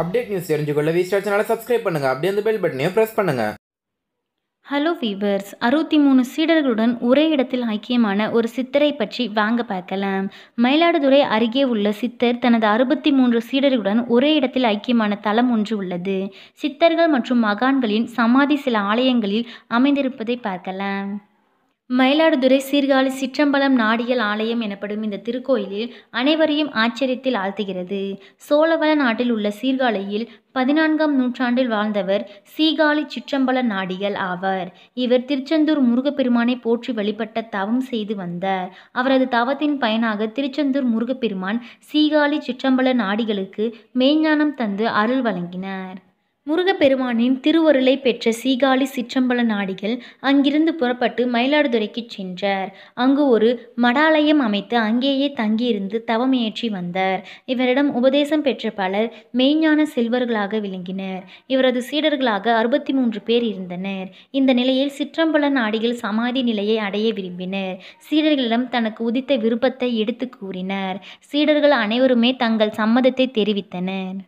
update news தெரிஞ்சுக்கொள்ள வி சேனலை சப்ஸ்கிரைப் பண்ணுங்கள் அப்படியே அந்த பெல் பட்டனையும் ப்ரெஸ் பண்ணுங்கள் ஹலோ வீவர்ஸ் அறுபத்தி மூணு சீடர்களுடன் ஒரே இடத்தில் ஐக்கியமான ஒரு சித்தரை பற்றி வாங்க பார்க்கலாம் மயிலாடுதுறை அருகே உள்ள சித்தர் தனது அறுபத்தி மூன்று சீடர்களுடன் ஒரே இடத்தில் ஐக்கியமான தலம் ஒன்று உள்ளது சித்தர்கள் மற்றும் மகான்களின் சமாதி சில ஆலயங்களில் அமைந்திருப்பதை பார்க்கலாம் மயிலாடுதுறை சீர்காழி சிற்றம்பலம் நாடியல் ஆலயம் எனப்படும் இந்த திருக்கோயிலில் அனைவரையும் ஆச்சரியத்தில் ஆழ்த்துகிறது சோழவள நாட்டில் உள்ள சீர்காழியில் பதினான்காம் நூற்றாண்டில் வாழ்ந்தவர் சீகாழி சிற்றம்பல நாடிகள் ஆவர் இவர் திருச்செந்தூர் முருகப்பெருமானை போற்றி வழிபட்ட தவம் செய்து வந்தார் அவரது தவத்தின் பயனாக திருச்செந்தூர் முருகப்பெருமான் சீகாழி சிற்றம்பல நாடிகளுக்கு மெய்ஞானம் தந்து அருள் வழங்கினார் முருகப்பெருமானின் திருவருளை பெற்ற சீகாலி சிற்றம்பல நாடிகள் அங்கிருந்து புறப்பட்டு மயிலாடுதுறைக்கு சென்றார் அங்கு ஒரு மடாலயம் அமைத்து அங்கேயே தங்கியிருந்து தவமியற்றி வந்தார் இவரிடம் உபதேசம் பெற்ற பலர் மெய்ஞான செல்வர்களாக விளங்கினர் இவரது சீடர்களாக அறுபத்தி மூன்று பேர் இருந்தனர் இந்த நிலையில் சிற்றம்பல நாடிகள் சமாதி நிலையை அடைய விரும்பினர் சீடர்களிடம் தனக்கு உதித்த விருப்பத்தை எடுத்து கூறினர் சீடர்கள் அனைவருமே தங்கள் சம்மதத்தை தெரிவித்தனர்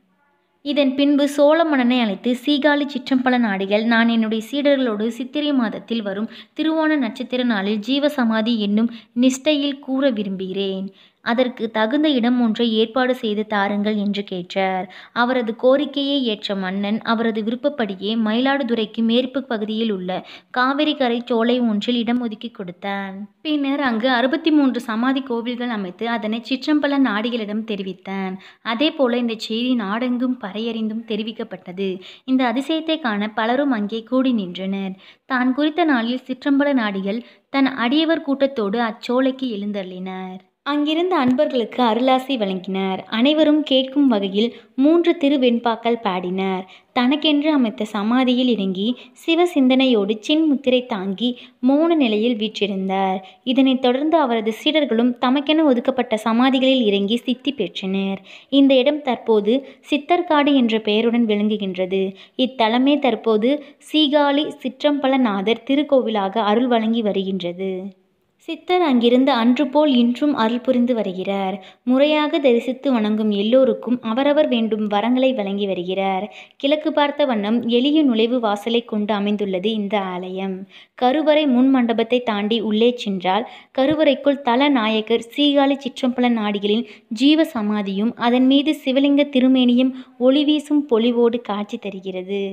இதன் பின்பு சோழ மன்னனை அழைத்து சீகாழி சிற்றம்பல நாடுகள் நான் என்னுடைய சீடர்களோடு சித்திரை மாதத்தில் வரும் திருவோண நட்சத்திர நாளில் ஜீவசமாதி என்னும் நிஷ்டையில் கூற விரும்புகிறேன் அதற்கு தகுந்த இடம் ஒன்றை ஏற்பாடு செய்து தாருங்கள் என்று கேட்டார் அவரது கோரிக்கையை ஏற்ற மன்னன் அவரது விருப்பப்படியே மயிலாடுதுறைக்கு மேற்பு பகுதியில் உள்ள காவிரி கரை சோலை ஒன்றில் இடம் ஒதுக்கி கொடுத்தான் பின்னர் அங்கு அறுபத்தி மூன்று சமாதி கோவில்கள் அமைத்து அதனை சிற்றம்பல நாடிகளிடம் தெரிவித்தான் அதே போல இந்த செய்தி நாடெங்கும் பறையறிந்தும் தெரிவிக்கப்பட்டது இந்த அதிசயத்தை காண பலரும் அங்கே கூடி நின்றனர் தான் குறித்த நாளில் சிற்றம்பல நாடிகள் தன் அடியவர் கூட்டத்தோடு அச்சோலைக்கு எழுந்தள்ளினர் அங்கிருந்த அன்பர்களுக்கு அருளாசி வழங்கினார் அனைவரும் கேட்கும் வகையில் மூன்று திருவெண்பாக்கள் பாடினார் தனக்கென்று அமைத்த சமாதியில் இறங்கி சிவ சிந்தனையோடு சின்முத்திரை தாங்கி மௌன நிலையில் வீற்றிருந்தார் இதனைத் தொடர்ந்து அவரது சீடர்களும் தமக்கென ஒதுக்கப்பட்ட சமாதிகளில் இறங்கி சித்தி பெற்றனர் இந்த இடம் தற்போது சித்தர்காடு என்ற பெயருடன் விளங்குகின்றது இத்தலமே தற்போது சீகாழி சிற்றம்பலநாதர் திருக்கோவிலாக அருள் வழங்கி வருகின்றது சித்தர் அங்கிருந்து அன்று போல் இன்றும் அருள் புரிந்து வருகிறார் முறையாக தரிசித்து வணங்கும் எல்லோருக்கும் அவரவர் வேண்டும் வரங்களை வழங்கி வருகிறார் கிழக்கு பார்த்த வண்ணம் எளிய நுழைவு வாசலை கொண்டு அமைந்துள்ளது இந்த ஆலயம் கருவறை முன் மண்டபத்தை தாண்டி உள்ளே சென்றால் கருவறைக்குள் தல நாயகர் சீகாலி சிற்றம்பல நாடிகளின் ஜீவ சமாதியும் அதன் மீது சிவலிங்க திருமேனியும் ஒளிவீசும் பொலிவோடு காட்சி தருகிறது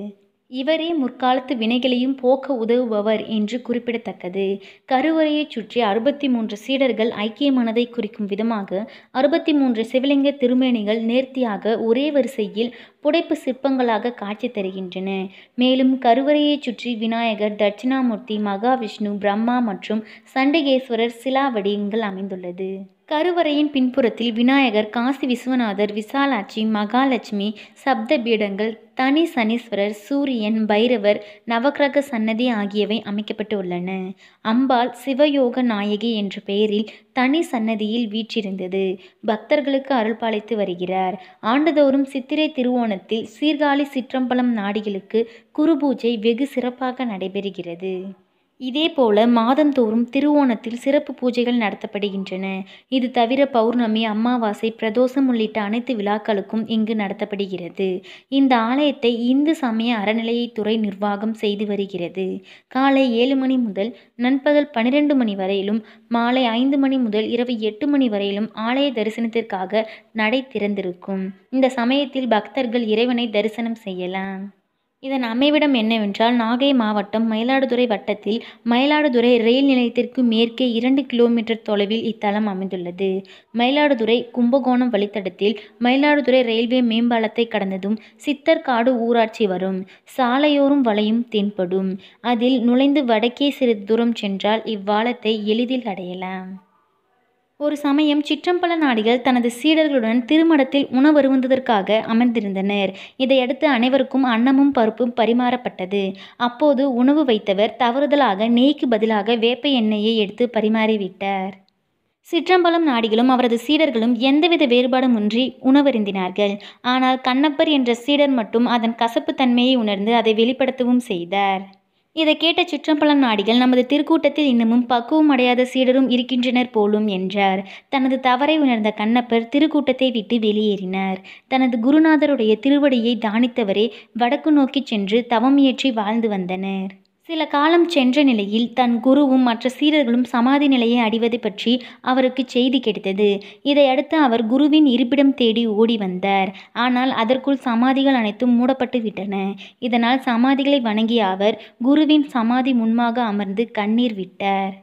இவரே முற்காலத்து வினைகளையும் போக்க உதவுபவர் என்று குறிப்பிடத்தக்கது கருவறையைச் சுற்றி அறுபத்தி மூன்று சீடர்கள் ஐக்கியமானதை குறிக்கும் விதமாக அறுபத்தி மூன்று சிவலிங்க திருமேனிகள் நேர்த்தியாக ஒரே வரிசையில் புடைப்பு சிற்பங்களாக காட்சி தருகின்றன மேலும் கருவறையைச் சுற்றி விநாயகர் தட்சிணாமூர்த்தி மகாவிஷ்ணு பிரம்மா மற்றும் சண்டிகேஸ்வரர் சிலா வடிவங்கள் அமைந்துள்ளது கருவறையின் பின்புறத்தில் விநாயகர் காசி விஸ்வநாதர் விசாலாட்சி மகாலட்சுமி சப்த பீடங்கள் தனி சனீஸ்வரர் சூரியன் பைரவர் நவக்கிரக சன்னதி ஆகியவை அமைக்கப்பட்டு உள்ளன அம்பாள் சிவயோக நாயகி என்ற பெயரில் தனி சன்னதியில் வீற்றிருந்தது பக்தர்களுக்கு அருள்பாளித்து வருகிறார் ஆண்டுதோறும் சித்திரை திருவோணத்தில் சீர்காழி சிற்றம்பலம் நாடிகளுக்கு குருபூஜை வெகு சிறப்பாக நடைபெறுகிறது இதேபோல மாதந்தோறும் திருவோணத்தில் சிறப்பு பூஜைகள் நடத்தப்படுகின்றன இது தவிர பௌர்ணமி அமாவாசை பிரதோஷம் உள்ளிட்ட அனைத்து விழாக்களுக்கும் இங்கு நடத்தப்படுகிறது இந்த ஆலயத்தை இந்து சமய அறநிலையத்துறை நிர்வாகம் செய்து வருகிறது காலை ஏழு மணி முதல் நண்பகல் பனிரெண்டு மணி வரையிலும் மாலை ஐந்து மணி முதல் இரவு எட்டு மணி வரையிலும் ஆலய தரிசனத்திற்காக நடை திறந்திருக்கும் இந்த சமயத்தில் பக்தர்கள் இறைவனை தரிசனம் செய்யலாம் இதன் அமைவிடம் என்னவென்றால் நாகை மாவட்டம் மயிலாடுதுறை வட்டத்தில் மயிலாடுதுறை ரயில் நிலையத்திற்கு மேற்கே இரண்டு கிலோமீட்டர் தொலைவில் இத்தலம் அமைந்துள்ளது மயிலாடுதுறை கும்பகோணம் வழித்தடத்தில் மயிலாடுதுறை ரயில்வே மேம்பாலத்தை கடந்ததும் சித்தர்காடு ஊராட்சி வரும் சாலையோரும் வளையும் தென்படும் அதில் நுழைந்து வடக்கே சிறிது தூரம் சென்றால் இவ்வாலத்தை எளிதில் அடையலாம் ஒரு சமயம் சிற்றம்பல நாடிகள் தனது சீடர்களுடன் திருமடத்தில் உணவருவந்ததற்காக அமர்ந்திருந்தனர் இதையடுத்து அனைவருக்கும் அன்னமும் பருப்பும் பரிமாறப்பட்டது அப்போது உணவு வைத்தவர் தவறுதலாக நெய்க்கு பதிலாக வேப்ப எண்ணெயை எடுத்து பரிமாறிவிட்டார் சிற்றம்பலம் நாடிகளும் அவரது சீடர்களும் எந்தவித வேறுபாடும் ஒன்றி உணவருந்தினார்கள் ஆனால் கண்ணப்பர் என்ற சீடர் மட்டும் அதன் கசப்பு தன்மையை உணர்ந்து அதை வெளிப்படுத்தவும் செய்தார் இதை கேட்ட சிற்றம்பல நாடிகள் நமது திருக்கூட்டத்தில் இன்னமும் பக்குவம் அடையாத சீடரும் இருக்கின்றனர் போலும் என்றார் தனது தவறை உணர்ந்த கண்ணப்பர் திருக்கூட்டத்தை விட்டு வெளியேறினார் தனது குருநாதருடைய திருவடியை தானித்தவரே வடக்கு நோக்கி சென்று தவம் இயற்றி வாழ்ந்து வந்தனர் சில காலம் சென்ற நிலையில் தன் குருவும் மற்ற சீரர்களும் சமாதி நிலையை அடிவது பற்றி அவருக்கு செய்தி கிடைத்தது இதையடுத்து அவர் குருவின் இருப்பிடம் தேடி ஓடி வந்தார் ஆனால் அதற்குள் சமாதிகள் அனைத்தும் மூடப்பட்டு விட்டன இதனால் சமாதிகளை வணங்கிய அவர் குருவின் சமாதி முன்பாக அமர்ந்து கண்ணீர் விட்டார்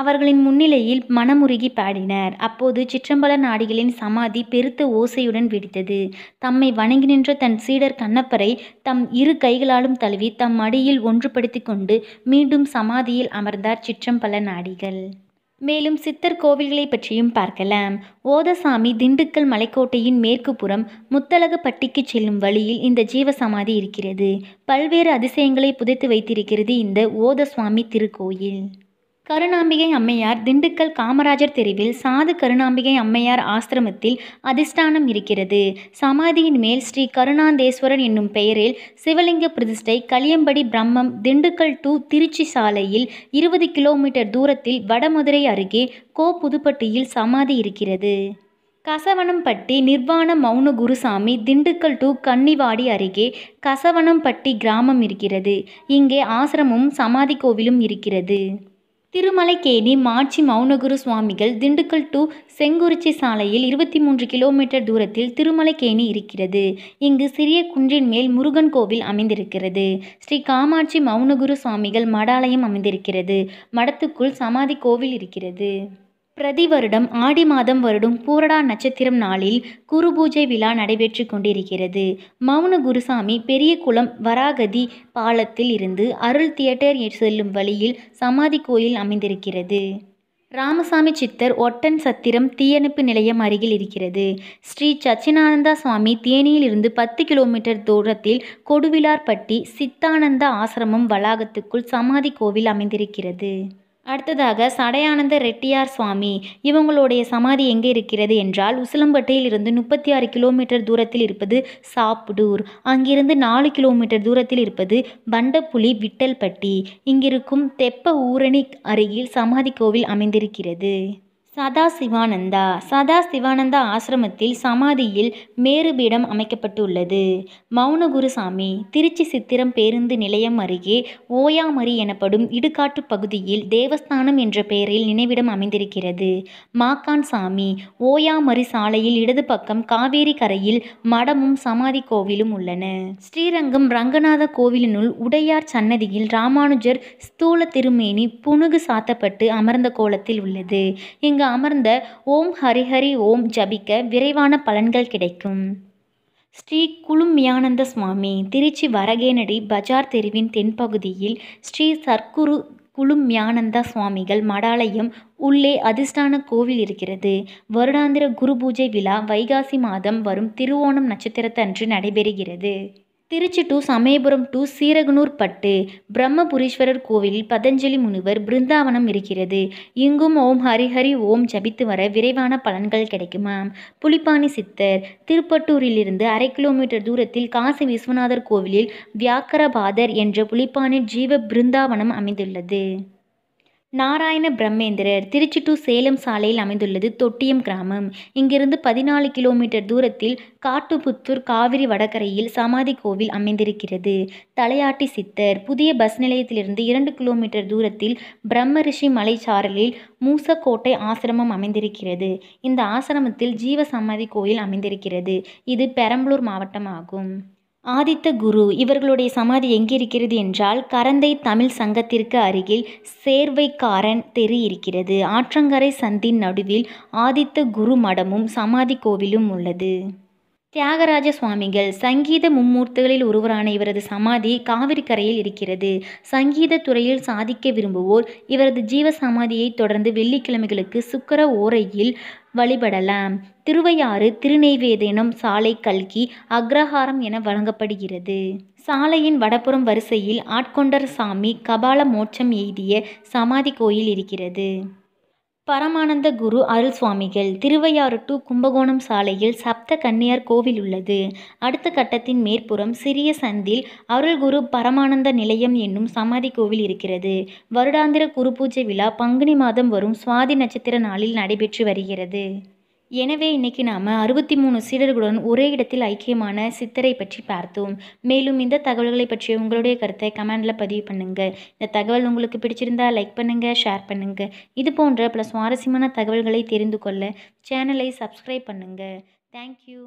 அவர்களின் முன்னிலையில் மனமுருகி பாடினர் அப்போது சிற்றம்பல நாடிகளின் சமாதி பெருத்த ஓசையுடன் வெடித்தது தம்மை வணங்கி நின்ற தன் சீடர் கண்ணப்பரை தம் இரு கைகளாலும் தழுவி தம் மடியில் ஒன்றுபடுத்தி கொண்டு மீண்டும் சமாதியில் அமர்ந்தார் சிற்றம்பல நாடிகள் மேலும் சித்தர் கோவில்களை பற்றியும் பார்க்கலாம் ஓதசாமி திண்டுக்கல் மலைக்கோட்டையின் மேற்கு புறம் முத்தலகப்பட்டிக்கு செல்லும் வழியில் இந்த ஜீவசமாதி இருக்கிறது பல்வேறு அதிசயங்களை புதைத்து வைத்திருக்கிறது இந்த ஓதசுவாமி திருக்கோயில் கருணாம்பிகை அம்மையார் திண்டுக்கல் காமராஜர் தெருவில் சாது கருணாம்பிகை அம்மையார் ஆசிரமத்தில் அதிஷ்டானம் இருக்கிறது சமாதியின் மேல் ஸ்ரீ கருணாந்தேஸ்வரன் என்னும் பெயரில் சிவலிங்க பிரதிஷ்டை களியம்படி பிரம்மம் திண்டுக்கல் டு திருச்சி சாலையில் இருபது கிலோமீட்டர் தூரத்தில் வடமதுரை அருகே கோ புதுப்பட்டியில் சமாதி இருக்கிறது கசவனம்பட்டி நிர்வாண மௌன குருசாமி திண்டுக்கல் டு கன்னிவாடி அருகே கசவனம்பட்டி கிராமம் இருக்கிறது இங்கே ஆசிரமும் சமாதி கோவிலும் இருக்கிறது திருமலைக்கேணி மாச்சி மௌனகுரு சுவாமிகள் திண்டுக்கல் டு செங்குறிச்சி சாலையில் இருபத்தி மூன்று கிலோமீட்டர் தூரத்தில் திருமலைக்கேணி இருக்கிறது இங்கு சிறிய குன்றின் மேல் முருகன் கோவில் அமைந்திருக்கிறது ஸ்ரீ காமாட்சி மௌனகுரு சுவாமிகள் மடாலயம் அமைந்திருக்கிறது மடத்துக்குள் சமாதி கோவில் இருக்கிறது பிரதி வருடம் ஆடி மாதம் வருடும் பூரடா நட்சத்திரம் நாளில் குரு பூஜை விழா நடைபெற்று கொண்டிருக்கிறது மௌன குருசாமி பெரிய குளம் வராகதி பாலத்தில் இருந்து அருள் தியேட்டர் செல்லும் வழியில் சமாதி கோயில் அமைந்திருக்கிறது ராமசாமி சித்தர் ஒட்டன் சத்திரம் தீயணைப்பு நிலையம் அருகில் இருக்கிறது ஸ்ரீ சச்சினானந்தா சுவாமி தேனியில் இருந்து பத்து கிலோமீட்டர் தூரத்தில் கொடுவிலார்பட்டி சித்தானந்த ஆசிரமம் வளாகத்துக்குள் சமாதி கோவில் அமைந்திருக்கிறது அடுத்ததாக சடையானந்த ரெட்டியார் சுவாமி இவங்களுடைய சமாதி எங்கே இருக்கிறது என்றால் உசிலம்பட்டையில் இருந்து முப்பத்தி ஆறு கிலோமீட்டர் தூரத்தில் இருப்பது சாப்புடூர் அங்கிருந்து நாலு கிலோமீட்டர் தூரத்தில் இருப்பது பண்டப்புலி விட்டல்பட்டி இங்கிருக்கும் தெப்ப ஊரணி அருகில் சமாதி கோவில் அமைந்திருக்கிறது சதா சிவானந்தா சதா சிவானந்தா ஆசிரமத்தில் சமாதியில் மேருபீடம் அமைக்கப்பட்டுள்ளது மௌனகுருசாமி திருச்சி சித்திரம் பேருந்து நிலையம் அருகே ஓயாமரி எனப்படும் இடுகாட்டு பகுதியில் தேவஸ்தானம் என்ற பெயரில் நினைவிடம் அமைந்திருக்கிறது மாக்கான் சாமி ஓயாமரி சாலையில் இடது பக்கம் காவேரி கரையில் மடமும் சமாதி கோவிலும் உள்ளன ஸ்ரீரங்கம் ரங்கநாத கோவிலினுள் உடையார் சன்னதியில் ராமானுஜர் ஸ்தூல திருமேனி புனுகு சாத்தப்பட்டு அமர்ந்த கோலத்தில் உள்ளது இங்கு அமர்ந்த ஓம் ஹரிஹரி ஓம் ஜபிக்க விரைவான பலன்கள் கிடைக்கும் ஸ்ரீ குளுமியானந்த சுவாமி திருச்சி வரகேனடி பஜார் தெருவின் தென்பகுதியில் ஸ்ரீ சர்க்குரு குளுமியானந்த சுவாமிகள் மடாலயம் உள்ளே அதிர்ஷ்டான கோவில் இருக்கிறது வருடாந்திர குரு பூஜை விழா வைகாசி மாதம் வரும் திருவோணம் நட்சத்திரத்தன்று நடைபெறுகிறது திருச்சி டு சமயபுரம் டு சீரகனூர் பட்டு பிரம்மபுரீஸ்வரர் கோவிலில் பதஞ்சலி முனிவர் பிருந்தாவனம் இருக்கிறது இங்கும் ஓம் ஹரிஹரி ஓம் ஜபித்து வர விரைவான பலன்கள் கிடைக்குமாம் புலிப்பாணி சித்தர் திருப்பட்டூரிலிருந்து அரை கிலோமீட்டர் தூரத்தில் காசி விஸ்வநாதர் கோவிலில் வியாக்கரபாதர் என்ற புலிப்பாணி ஜீவ பிருந்தாவனம் அமைந்துள்ளது நாராயண பிரம்மேந்திரர் திருச்சி டு சேலம் சாலையில் அமைந்துள்ளது தொட்டியம் கிராமம் இங்கிருந்து பதினாலு கிலோமீட்டர் தூரத்தில் காட்டுப்புத்தூர் காவிரி வடகரையில் சமாதி கோவில் அமைந்திருக்கிறது தலையாட்டி சித்தர் புதிய பஸ் நிலையத்திலிருந்து இரண்டு கிலோமீட்டர் தூரத்தில் பிரம்ம ரிஷி மலைச்சாரலில் மூசக்கோட்டை ஆசிரமம் அமைந்திருக்கிறது இந்த ஆசிரமத்தில் ஜீவ சமாதி கோயில் அமைந்திருக்கிறது இது பெரம்பலூர் மாவட்டம் ஆகும் ஆதித்த குரு இவர்களுடைய சமாதி எங்கே இருக்கிறது என்றால் கரந்தை தமிழ் சங்கத்திற்கு அருகில் சேர்வைக்காரன் தெரு இருக்கிறது ஆற்றங்கரை சந்தின் நடுவில் ஆதித்த குரு மடமும் சமாதி கோவிலும் உள்ளது தியாகராஜ சுவாமிகள் சங்கீத மும்மூர்த்திகளில் ஒருவரான இவரது சமாதி காவிரி கரையில் இருக்கிறது சங்கீத துறையில் சாதிக்க விரும்புவோர் இவரது ஜீவ சமாதியை தொடர்ந்து வெள்ளிக்கிழமைகளுக்கு சுக்கர ஓரையில் வழிபடலாம் திருவையாறு திருநெய்வேதனம் சாலை கல்கி அக்ரஹாரம் என வழங்கப்படுகிறது சாலையின் வடப்புறம் வரிசையில் ஆட்கொண்டர் சாமி கபால மோட்சம் எய்திய சமாதி கோயில் இருக்கிறது பரமானந்த குரு அருள் சுவாமிகள் திருவையாறு டு கும்பகோணம் சாலையில் சப்த கன்னியார் கோவில் உள்ளது அடுத்த கட்டத்தின் மேற்புறம் சிறிய சந்தில் அருள்குரு பரமானந்த நிலையம் என்னும் சமாதி கோவில் இருக்கிறது வருடாந்திர குரு பூஜை விழா பங்குனி மாதம் வரும் சுவாதி நட்சத்திர நாளில் நடைபெற்று வருகிறது எனவே இன்னைக்கு நாம் அறுபத்தி மூணு சீடர்களுடன் ஒரே இடத்தில் ஐக்கியமான சித்தரை பற்றி பார்த்தோம் மேலும் இந்த தகவல்களை பற்றிய உங்களுடைய கருத்தை கமெண்டில் பதிவு பண்ணுங்கள் இந்த தகவல் உங்களுக்கு பிடிச்சிருந்தா லைக் பண்ணுங்கள் ஷேர் பண்ணுங்கள் இது போன்ற பல சுவாரஸ்யமான தகவல்களை தெரிந்து கொள்ள சேனலை சப்ஸ்கிரைப் பண்ணுங்கள் தேங்க்யூ